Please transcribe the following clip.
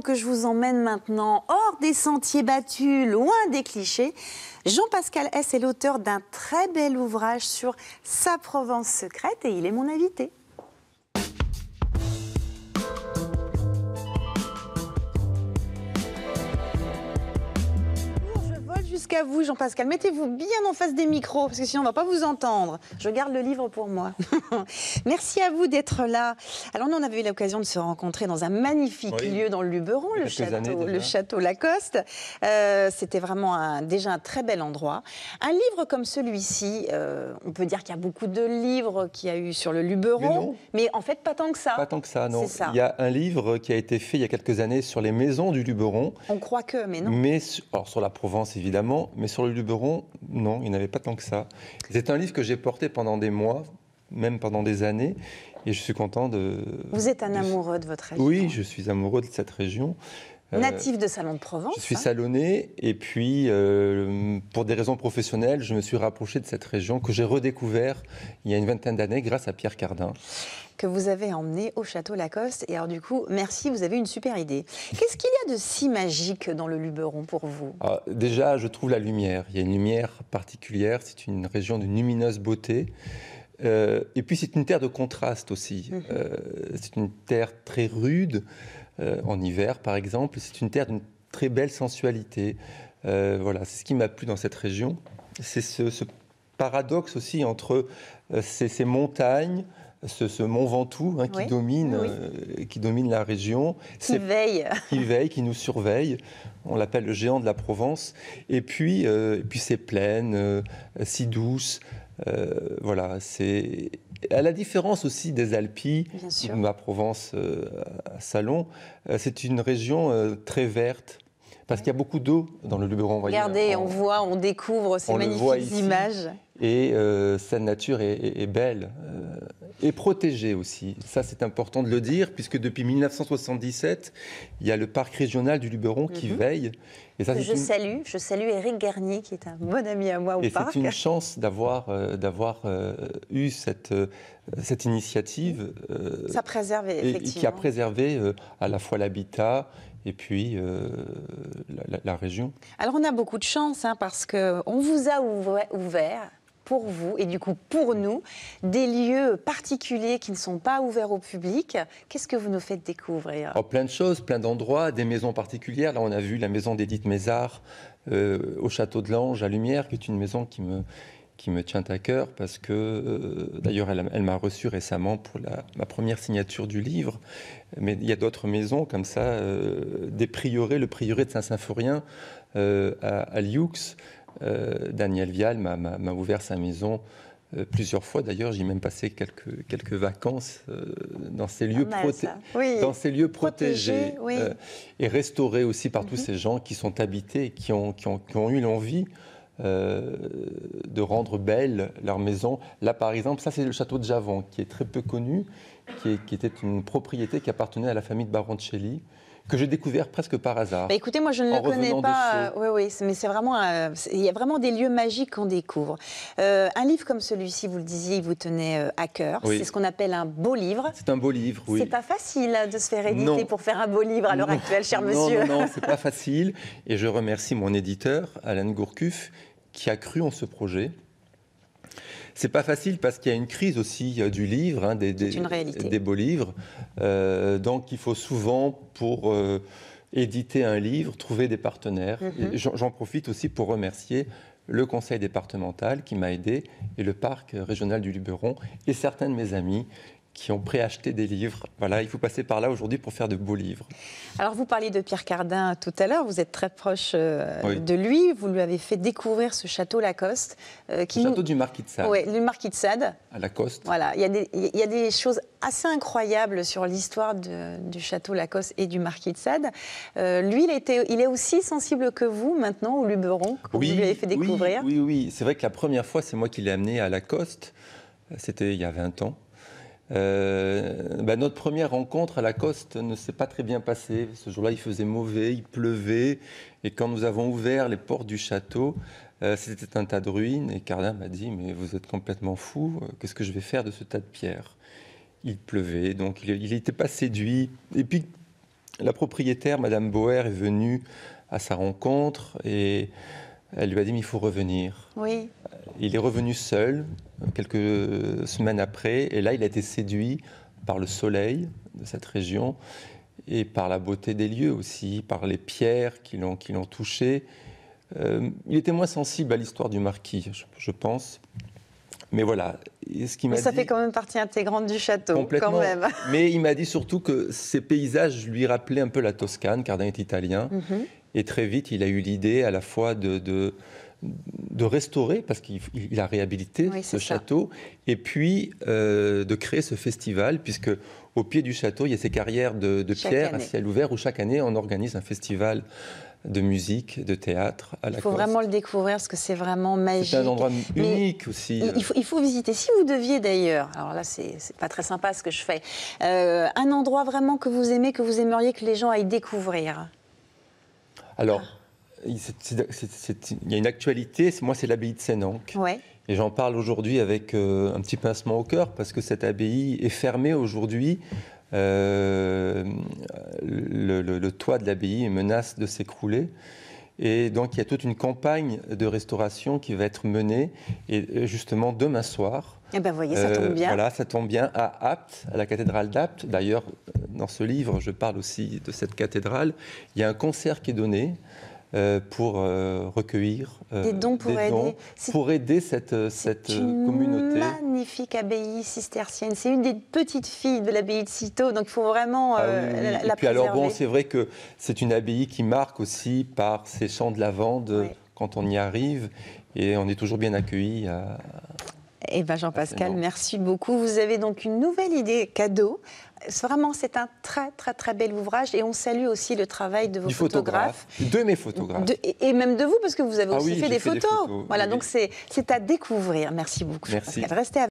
que je vous emmène maintenant hors des sentiers battus, loin des clichés. Jean-Pascal S est l'auteur d'un très bel ouvrage sur sa Provence secrète et il est mon invité. à vous, Jean-Pascal. Mettez-vous bien en face des micros, parce que sinon on ne va pas vous entendre. Je garde le livre pour moi. Merci à vous d'être là. Alors nous, on avait eu l'occasion de se rencontrer dans un magnifique lieu dans le Luberon, le château, Lacoste. Euh, c'était vraiment déjà un très bel endroit. Un livre comme celui-ci, euh, on peut dire qu'il y a beaucoup de livres qu'il y a eu sur le Luberon, mais, en fait pas tant que ça. Pas tant que ça, non. Il y a un livre qui a été fait il y a quelques années sur les maisons du Luberon. On croit que, mais non. Mais alors, sur la Provence, évidemment mais sur le Luberon, non, il n'y avait pas tant que ça. C'est un livre que j'ai porté pendant des mois, même pendant des années, et je suis content de... Vous êtes un amoureux de votre région. Oui, je suis amoureux de cette région. Euh, Natif de Salon de Provence. Je suis hein. salonné et puis euh, pour des raisons professionnelles, je me suis rapproché de cette région que j'ai redécouvert il y a une vingtaine d'années grâce à Pierre Cardin. Que vous avez emmené au château Lacoste. Et alors du coup, merci, vous avez une super idée. Qu'est-ce qu'il y a de si magique dans le Luberon pour vous ah, Déjà, je trouve la lumière. Il y a une lumière particulière. C'est une région d'une lumineuse beauté. Euh, et puis c'est une terre de contraste aussi. Mmh. c'est une terre très rude. Euh, en hiver par exemple. C'est une terre d'une très belle sensualité. Euh, voilà, c'est ce qui m'a plu dans cette région. C'est ce, paradoxe aussi entre euh, ces, montagnes, ce, mont Ventoux hein, qui, domine, qui domine la région. Qui veille. qui veille, nous surveille. On l'appelle le géant de la Provence. Et puis, puis ces plaines si douces, euh, voilà, c'est à la différence aussi des Alpies, ma Provence euh, à Salon, euh, c'est une région très verte, parce qu'il y a beaucoup d'eau dans le Luberon. Regardez, on, voit, on découvre ces magnifiques images. Et euh, sa nature est, belle euh, et protégée aussi. Ça, c'est important de le dire, puisque depuis 1977, il y a le parc régional du Luberon qui mhm. veille. Et je, salue, je salue Eric Garnier, qui est un bon ami à moi au et parc. C'est une chance d'avoir euh, d'avoir euh, eu cette, cette initiative. ça préserve, effectivement. Et, qui a préservé à la fois l'habitat et puis la, région. Alors on a beaucoup de chance hein, parce qu'on vous a ouvert pour vous et du coup pour nous des lieux particuliers qui ne sont pas ouverts au public. Qu'est-ce que vous nous faites découvrir oh, Plein de choses, plein d'endroits, des maisons particulières. Là, on a vu la maison d'Edith Mézard euh, au château de l'Ange à Lumière, qui est une maison qui me, qui me tient à cœur parce que euh, d'ailleurs elle, m'a reçu récemment pour la, ma première signature du livre. Mais il y a d'autres maisons comme ça, euh, des prieurés, le prieuré de Saint-Symphorien euh, à, à, Daniel Vial m'a ouvert sa maison plusieurs fois. D'ailleurs, j'ai même passé quelques, quelques vacances dans ces lieux, ah, dans ces lieux protégés, et restaurés aussi par tous mhm. ces gens qui sont habités, qui qui ont, qui ont eu l'envie euh, de rendre belle leur maison. Là, par exemple, ça, c'est le château de Javon, qui est très peu connu, qui, qui était une propriété qui appartenait à la famille de Baroncelli, que j'ai découvert presque par hasard. Bah, écoutez, moi je ne le connais pas. oui, euh, oui, mais c'est vraiment. Euh, il y a vraiment des lieux magiques qu'on découvre. Euh, un livre comme celui-ci, vous le disiez, il vous tenait à cœur. C'est ce qu'on appelle un beau livre. C'est un beau livre, oui. C'est pas facile hein, de se faire éditer pour faire un beau livre à l'heure actuelle, cher monsieur. Non, non, c'est pas facile. Et je remercie mon éditeur, Alain Gourcuff, qui a cru en ce projet. C'est pas facile parce qu'il y a une crise aussi euh, du livre, hein, des, beaux livres. Euh, donc il faut souvent pour euh, éditer un livre, trouver des partenaires. Mm-hmm. J'en profite aussi pour remercier le conseil départemental qui m'a aidé et le parc régional du Luberon et certains de mes amis qui ont préacheté des livres. Voilà, il faut passer par là aujourd'hui pour faire de beaux livres. Alors vous parliez de Pierre Cardin tout à l'heure, vous êtes très proche euh, de lui, vous lui avez fait découvrir ce château Lacoste. Euh, qui le château du Marquis de Sade. Oui, le Marquis de Sade. À Lacoste. Voilà, il y, a des, il des choses assez incroyables sur l'histoire du château Lacoste et du Marquis de Sade. Euh, lui, il, était, il est aussi sensible que vous maintenant au Luberon, que vous lui avez fait découvrir. Oui, oui, oui. c'est vrai que la première fois, c'est moi qui l'ai amené à Lacoste, c'était il y a 20 ans. Euh, bah, notre première rencontre à la ne s'est pas très bien passée. Ce jour-là, il faisait mauvais, il pleuvait. Et quand nous avons ouvert les portes du château, euh, c'était un tas de ruines. Et Cardin m'a dit Mais vous êtes complètement fou, qu'est-ce que je vais faire de ce tas de pierres Il pleuvait, donc il n'était pas séduit. Et puis, la propriétaire, Madame Boer, est venue à sa rencontre et elle lui a dit Mais il faut revenir. Oui. Euh, il est revenu seul euh, quelques semaines après, et là, il a été séduit par le soleil de cette région et par la beauté des lieux aussi, par les pierres qui l'ont touché. Euh, il était moins sensible à l'histoire du marquis, je, pense. Mais voilà, et ce qui m'a ça fait quand même partie intégrante du château, quand même. mais il m'a dit surtout que ces paysages lui rappelaient un peu la Toscane, Cardin est italien. Mhm. Et très vite, il a eu l'idée à la fois de de restaurer, parce qu'il a réhabilité ce château, et puis euh, de créer ce festival, puisque au pied du château, il y a ces carrières de, pierre à ciel ouvert, où chaque année, on organise un festival de musique, de théâtre Il faut vraiment le découvrir parce que c'est vraiment magique. C'est un endroit unique aussi. Il faut, visiter. Si vous deviez d'ailleurs, alors là c'est pas très sympa ce que je fais, euh, un endroit vraiment que vous aimez, que vous aimeriez que les gens aillent découvrir. Alors, ah il y a une actualité, moi c'est l'abbaye de Sénanque. Et j'en parle aujourd'hui avec euh, un petit pincement au cœur parce que cette abbaye est fermée aujourd'hui. Euh, le, toit de l'abbaye menace de s'écrouler. Et donc il y a toute une campagne de restauration qui va être menée, et euh, justement demain soir. Eh ben voyez, ça tombe bien. voilà, ça tombe bien à Apt, à la cathédrale d'Apt. D'ailleurs, dans ce livre, je parle aussi de cette cathédrale. Il y a un concert qui est donné euh, pour euh, recueillir euh, des dons pour, aider. cette aider cette, cette une communauté. Magnifique abbaye cistercienne. C'est une des petites filles de l'abbaye de Citeaux, donc il faut vraiment ah la, Et alors bon, c'est vrai que c'est une abbaye qui marque aussi par ses champs de lavande quand on y arrive, et on est toujours bien accueilli. À... Eh ben, Jean-Pascal, merci beaucoup. Vous avez donc une nouvelle idée cadeau Vraiment, c'est un très, très, très bel ouvrage et on salue aussi le travail de vos photographes. de mes photographes. et même de vous, parce que vous avez ah aussi fait, des, photos. Voilà, donc c'est à découvrir. Merci beaucoup. Merci. Restez avec